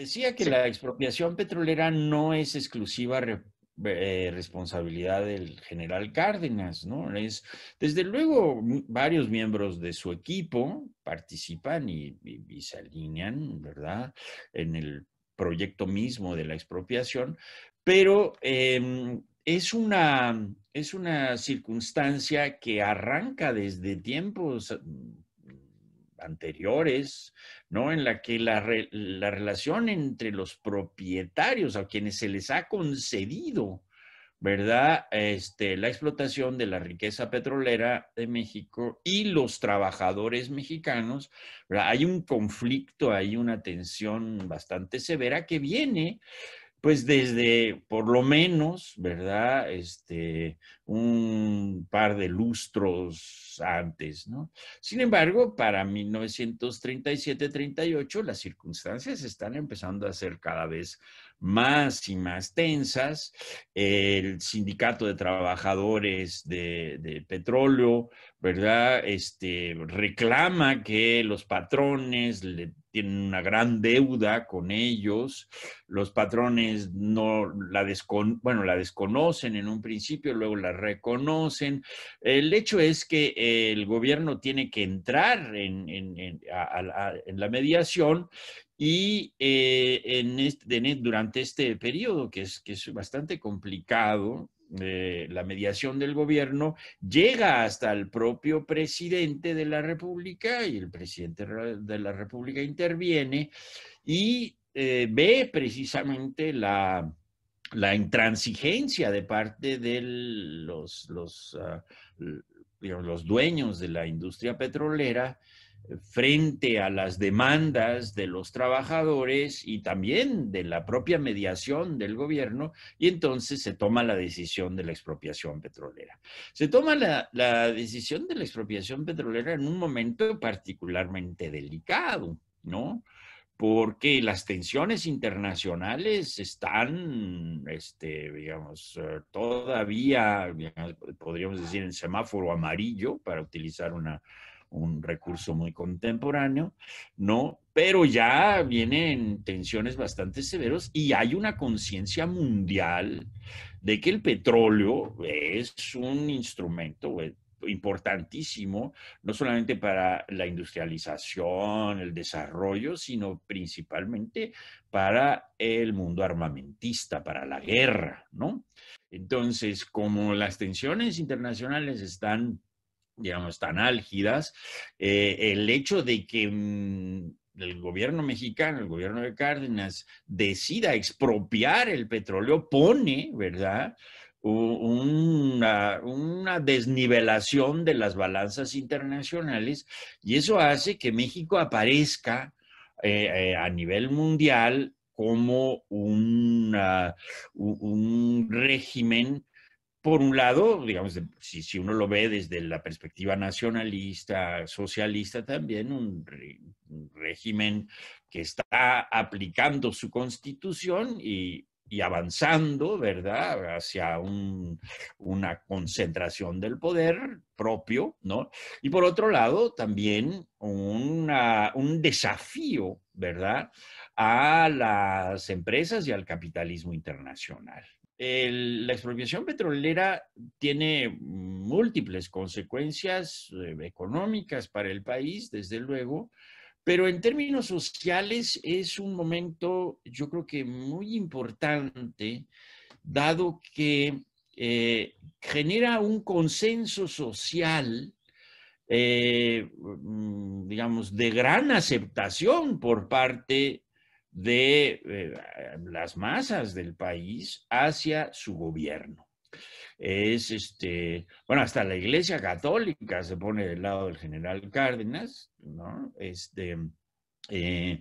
Decía que la expropiación petrolera no es exclusiva eh, responsabilidad del general Cárdenas, ¿no? Es, desde luego, varios miembros de su equipo participan y, se alinean, ¿verdad?, en el proyecto mismo de la expropiación, pero em, es, una, es una circunstancia que arranca desde tiempos anteriores, ¿no? En la que la, relación entre los propietarios a quienes se les ha concedido, ¿verdad? Este, la explotación de la riqueza petrolera de México y los trabajadores mexicanos, Hay un conflicto, hay una tensión bastante severa que viene pues desde por lo menos, ¿verdad? Este, un par de lustros antes, ¿no? Sin embargo, para 1937-38 las circunstancias están empezando a ser cada vez más y más tensas. El sindicato de trabajadores de, petróleo, ¿verdad? Este, reclama que los patrones tienen una gran deuda con ellos, los patrones no la, descon, bueno, la desconocen en un principio, luego la reconocen. El hecho es que el gobierno tiene que entrar en, la mediación y eh, en este, durante este periodo, que es, que es bastante complicado, la mediación del gobierno llega hasta el propio presidente de la República y el presidente de la República interviene y eh, ve precisamente la, intransigencia de parte de los, los ah, dueños de la industria petrolera frente a las demandas de los trabajadores y también de la propia mediación del gobierno, y entonces se toma la decisión de la expropiación petrolera. Se toma la, decisión de la expropiación petrolera en un momento particularmente delicado, ¿no? Porque las tensiones internacionales están, este, digamos, eh, todavía, podríamos decir, en semáforo amarillo, para utilizar una un recurso muy contemporáneo, ¿no? Pero ya vienen tensiones bastante severas y hay una conciencia mundial de que el petróleo es un instrumento eh, importantísimo, no solamente para la industrialización, el desarrollo, sino principalmente para el mundo armamentista, para la guerra, ¿no? Entonces, como las tensiones internacionales están digamos, tan álgidas, eh, el hecho de que mm, el gobierno mexicano, el gobierno de Cárdenas, decida expropiar el petróleo, pone, ¿verdad? Una, desnivelación de las balanzas internacionales y eso hace que México aparezca eh, eh, a nivel mundial como un régimen por un lado, digamos, si, uno lo ve desde la perspectiva nacionalista, socialista, también un, régimen que está aplicando su constitución y, avanzando, ¿verdad?, hacia una concentración del poder propio, ¿no? Y por otro lado, también un desafío, ¿verdad?, a las empresas y al capitalismo internacional la expropiación petrolera tiene múltiples consecuencias eh, económicas para el país, desde luego, pero en términos sociales es un momento, yo creo que muy importante, dado que eh, genera un consenso social, eh, mm, digamos, de gran aceptación por parte de eh, las masas del país hacia su gobierno. Es este, bueno, hasta la Iglesia Católica se pone del lado del general Cárdenas, ¿no? Este, eh,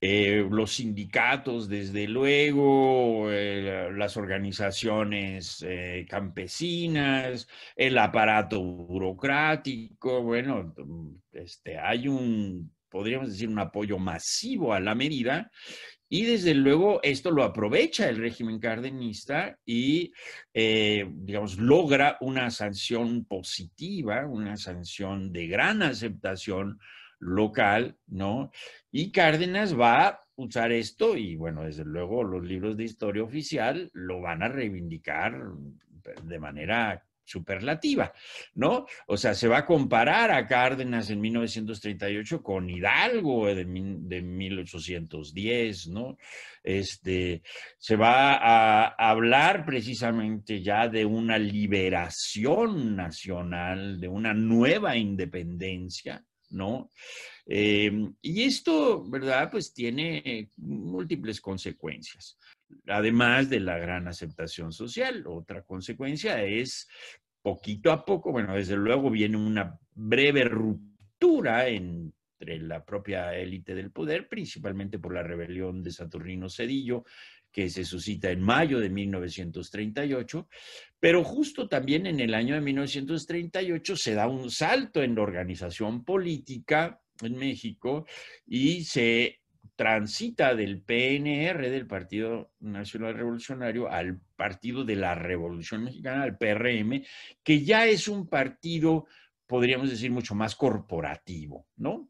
eh, los sindicatos, desde luego, las organizaciones campesinas, el aparato burocrático, bueno, este, hay un podríamos decir, un apoyo masivo a la medida. Y desde luego esto lo aprovecha el régimen cardenista y, eh, digamos, logra una sanción positiva, una sanción de gran aceptación local, ¿no? Y Cárdenas va a usar esto y, bueno, desde luego los libros de historia oficial lo van a reivindicar de manera superlativa, ¿no? O sea, se va a comparar a Cárdenas en 1938 con Hidalgo de, 1810, ¿no? Este, se va a hablar precisamente ya de una liberación nacional, de una nueva independencia, ¿no? Em, y esto, ¿verdad? Pues tiene múltiples consecuencias. Además de la gran aceptación social, otra consecuencia es poquito a poco, bueno, desde luego viene una breve ruptura entre la propia élite del poder, principalmente por la rebelión de Saturnino Cedillo que se suscita en mayo de 1938, pero justo también en el año de 1938 se da un salto en la organización política en México y se transita del PNR, del Partido Nacional Revolucionario, al Partido de la Revolución Mexicana, al PRM, que ya es un partido, podríamos decir, mucho más corporativo, ¿no?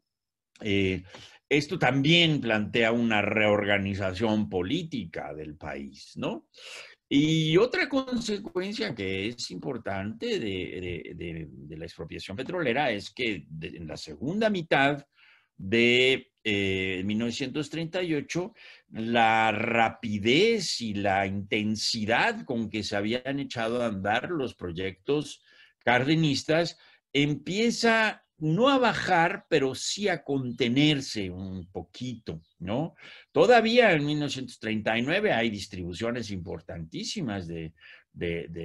Eh, esto también plantea una reorganización política del país, ¿no? Y otra consecuencia que es importante de, la expropiación petrolera es que en la segunda mitad de 1938, eh, la rapidez y la intensidad con que se habían echado a andar los proyectos cardenistas empieza no a bajar, pero sí a contenerse un poquito, ¿no? Todavía en 1939 hay distribuciones importantísimas de,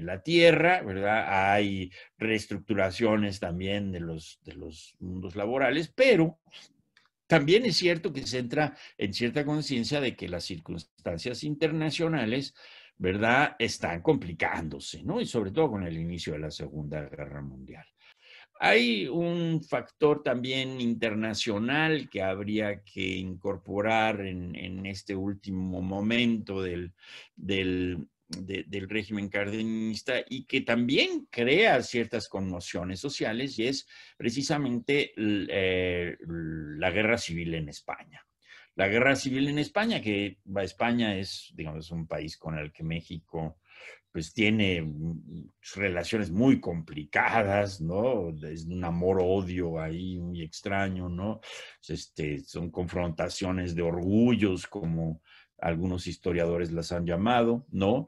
la tierra, ¿verdad? Hay reestructuraciones también de los, de los mundos laborales, pero también es cierto que se entra en cierta conciencia de que las circunstancias internacionales, ¿verdad?, están complicándose, ¿no? Y sobre todo con el inicio de la Segunda Guerra Mundial. Hay un factor también internacional que habría que incorporar en, este último momento del, régimen cardenista y que también crea ciertas conmociones sociales y es precisamente eh, la guerra civil en España la guerra civil en España, que España es, digamos, un país con el que México pues tiene relaciones muy complicadas, ¿no? Es un amor-odio ahí muy extraño, ¿no? Este, son confrontaciones de orgullos, como algunos historiadores las han llamado, ¿no?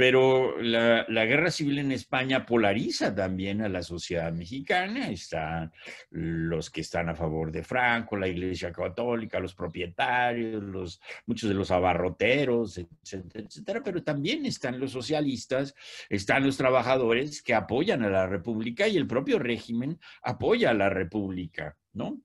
Pero la, guerra civil en España polariza también a la sociedad mexicana. Están los que están a favor de Franco, la Iglesia Católica, los propietarios, los, muchos de los abarroteros, etcétera, etcétera. Pero también están los socialistas, están los trabajadores que apoyan a la República y el propio régimen apoya a la República, ¿no?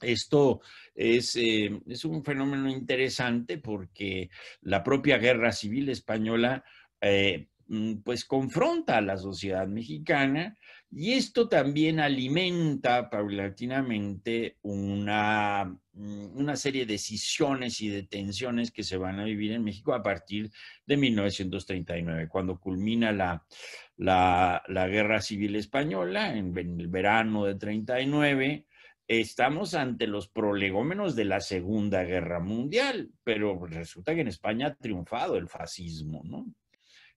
Esto es eh, un fenómeno interesante porque la propia guerra civil española eh, mm, pues confronta a la sociedad mexicana y esto también alimenta paulatinamente una, mm, una serie de decisiones y de tensiones que se van a vivir en México a partir de 1939, cuando culmina la, la, Guerra Civil Española en, el verano de 39 estamos ante los prolegómenos de la Segunda Guerra Mundial, pero resulta que en España ha triunfado el fascismo, ¿no?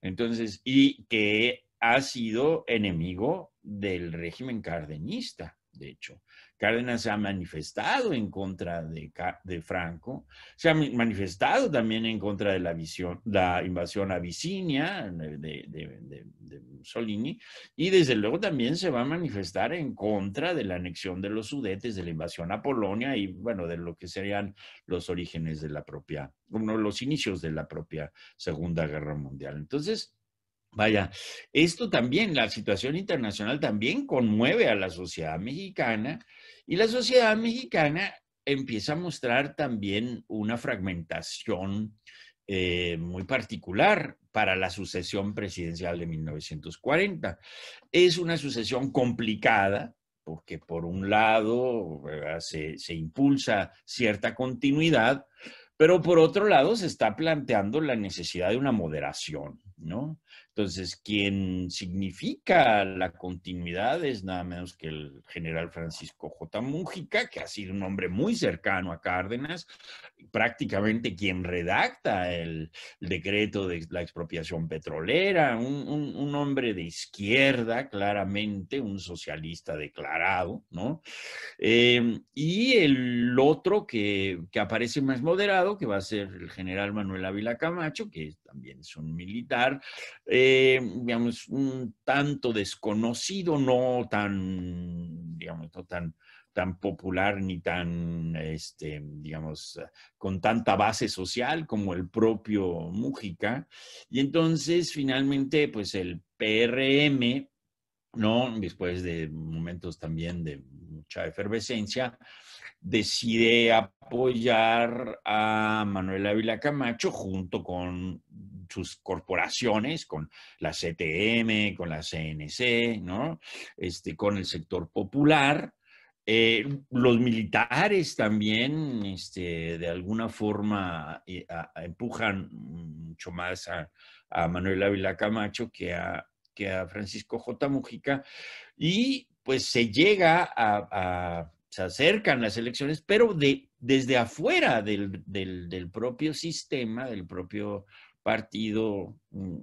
Entonces, y que ha sido enemigo del régimen cardenista, de hecho. Cárdenas se ha manifestado en contra de, Franco, se ha manifestado también en contra de la, la invasión a de, de, de, Mussolini, y desde luego también se va a manifestar en contra de la anexión de los Sudetes, de la invasión a Polonia y, bueno, de lo que serían los orígenes de la propia, uno de los inicios de la propia Segunda Guerra Mundial. Entonces, Vaya, esto también, la situación internacional también conmueve a la sociedad mexicana y la sociedad mexicana empieza a mostrar también una fragmentación eh, muy particular para la sucesión presidencial de 1940. Es una sucesión complicada porque por un lado se, se impulsa cierta continuidad, pero por otro lado se está planteando la necesidad de una moderación, ¿no? Entonces, quien significa la continuidad es nada menos que el general Francisco J. Mújica, que ha sido un hombre muy cercano a Cárdenas, prácticamente quien redacta el, decreto de la expropiación petrolera, un, hombre de izquierda, claramente, un socialista declarado, ¿no? Eh, y el otro que, que aparece más moderado, que va a ser el general Manuel Ávila Camacho, que también es un militar. Eh, eh, digamos, un tanto desconocido, no tan, digamos, tan, tan popular ni tan, este, digamos, con tanta base social como el propio Mújica. Y entonces, finalmente, pues el PRM, ¿no? Después de momentos también de mucha efervescencia, decide apoyar a Manuel Ávila Camacho junto con sus corporaciones, con la CTM, con la CNC, ¿no? Este, con el sector popular. Eh, los militares también, este, de alguna forma, eh, empujan mucho más a, Manuel Ávila Camacho que a, que a Francisco J. Mujica. Y pues se llega a, se acercan las elecciones, pero de, desde afuera del, del propio sistema, del propio partido mm,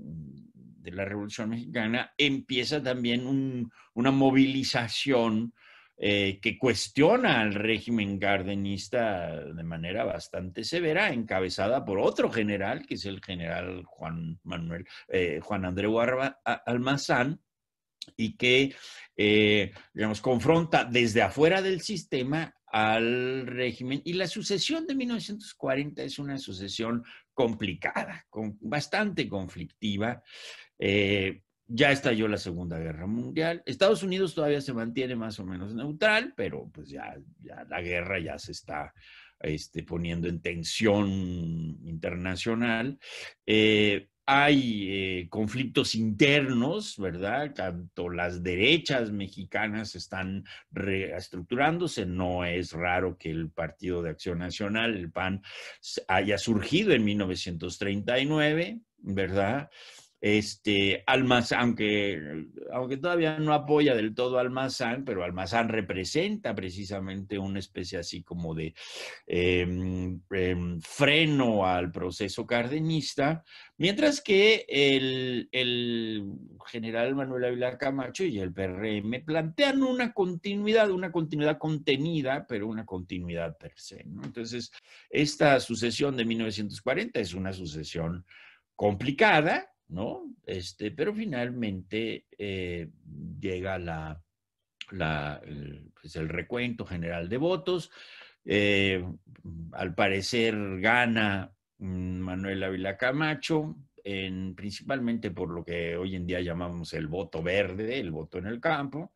de la Revolución Mexicana, empieza también una movilización eh, que cuestiona al régimen gardenista de manera bastante severa, encabezada por otro general, que es el general Juan Manuel, eh, Juan Andreu Almazán, y que, eh, digamos, confronta desde afuera del sistema al régimen. Y la sucesión de 1940 es una sucesión complicada, con, bastante conflictiva. Eh, ya estalló la Segunda Guerra Mundial. Estados Unidos todavía se mantiene más o menos neutral, pero pues ya, la guerra ya se está este, poniendo en tensión internacional. Eh, hay eh, conflictos internos, ¿verdad? Tanto las derechas mexicanas están reestructurándose, no es raro que el Partido de Acción Nacional, el PAN, haya surgido en 1939, ¿verdad? este, Almazán, aunque, aunque todavía no apoya del todo Almazán, pero Almazán representa precisamente una especie así como de em, em, freno al proceso cardenista, mientras que el, general Manuel Avilar Camacho y el PRM plantean una continuidad, una continuidad contenida, pero una continuidad per se. Entonces, esta sucesión de 1940 es una sucesión complicada, ¿no? Este, pero finalmente eh, llega la, pues, el, recuento general de votos. Eh, al parecer gana mm, Manuel Ávila Camacho, en, principalmente por lo que hoy en día llamamos el voto verde, el voto en el campo,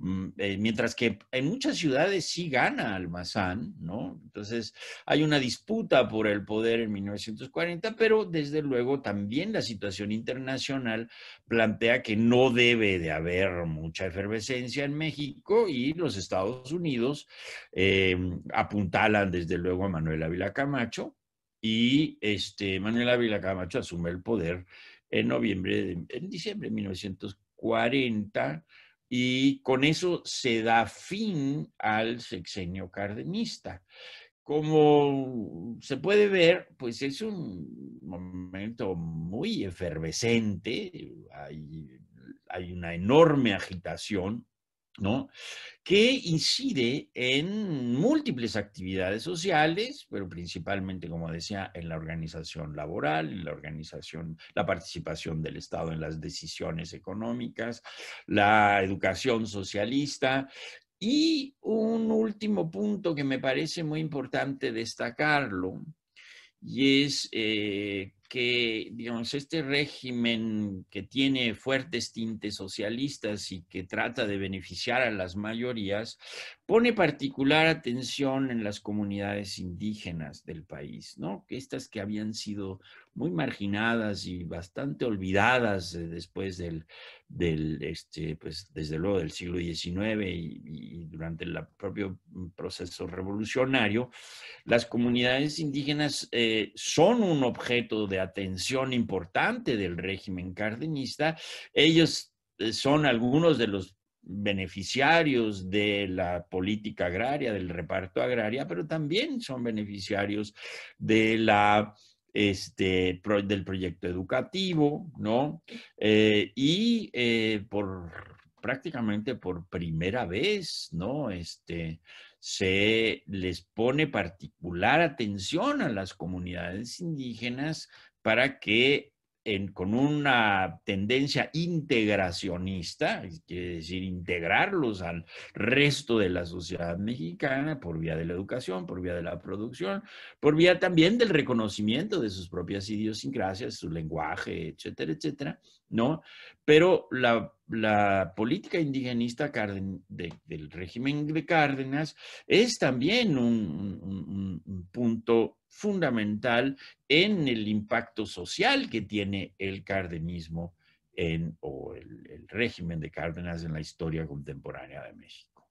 Mm, eh, mientras que en muchas ciudades sí gana Almazán, ¿no? Entonces hay una disputa por el poder en 1940, pero desde luego también la situación internacional plantea que no debe de haber mucha efervescencia en México y los Estados Unidos eh, apuntalan desde luego a Manuel Ávila Camacho y este, Manuel Ávila Camacho asume el poder en noviembre, en diciembre de 1940 y con eso se da fin al sexenio cardenista. Como se puede ver, pues es un momento muy efervescente, hay, hay una enorme agitación ¿no? que incide en múltiples actividades sociales, pero principalmente, como decía, en la organización laboral, en la organización, la participación del Estado en las decisiones económicas, la educación socialista. Y un último punto que me parece muy importante destacarlo, y es eh, que digamos, este régimen que tiene fuertes tintes socialistas y que trata de beneficiar a las mayorías, pone particular atención en las comunidades indígenas del país, ¿no? Estas que habían sido muy marginadas y bastante olvidadas eh, después del, este, pues, desde luego del siglo XIX y, durante el propio mm, proceso revolucionario, las comunidades indígenas eh, son un objeto de atención importante del régimen cardenista. Ellos eh, son algunos de los beneficiarios de la política agraria, del reparto agraria, pero también son beneficiarios de la este, del proyecto educativo, ¿no? Eh, y eh, por prácticamente por primera vez, ¿no? Este, se les pone particular atención a las comunidades indígenas para que con una tendencia integracionista, quiere decir, integrarlos al resto de la sociedad mexicana por vía de la educación, por vía de la producción, por vía también del reconocimiento de sus propias idiosincrasias, su lenguaje, etcétera, etcétera, ¿no? Pero la, política indigenista del régimen de Cárdenas es también un, un punto fundamental en el impacto social que tiene el cardenismo en, o el régimen de Cárdenas en la historia contemporánea de México.